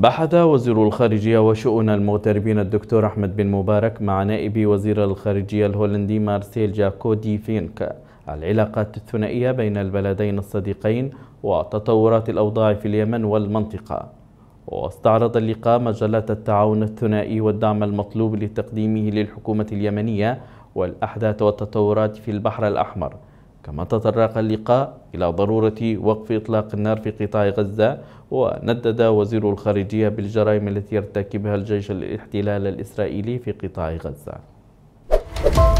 بحث وزير الخارجية وشؤون المغتربين الدكتور أحمد بن مبارك مع نائب وزير الخارجية الهولندي مارسيل جاكو دي فينك العلاقات الثنائية بين البلدين الصديقين وتطورات الأوضاع في اليمن والمنطقة واستعرض اللقاء مجلات التعاون الثنائي والدعم المطلوب لتقديمه للحكومة اليمنية والأحداث والتطورات في البحر الأحمر كما تطرق اللقاء إلى ضرورة وقف إطلاق النار في قطاع غزة وندد وزير الخارجية بالجرائم التي يرتكبها الجيش الاحتلال الإسرائيلي في قطاع غزة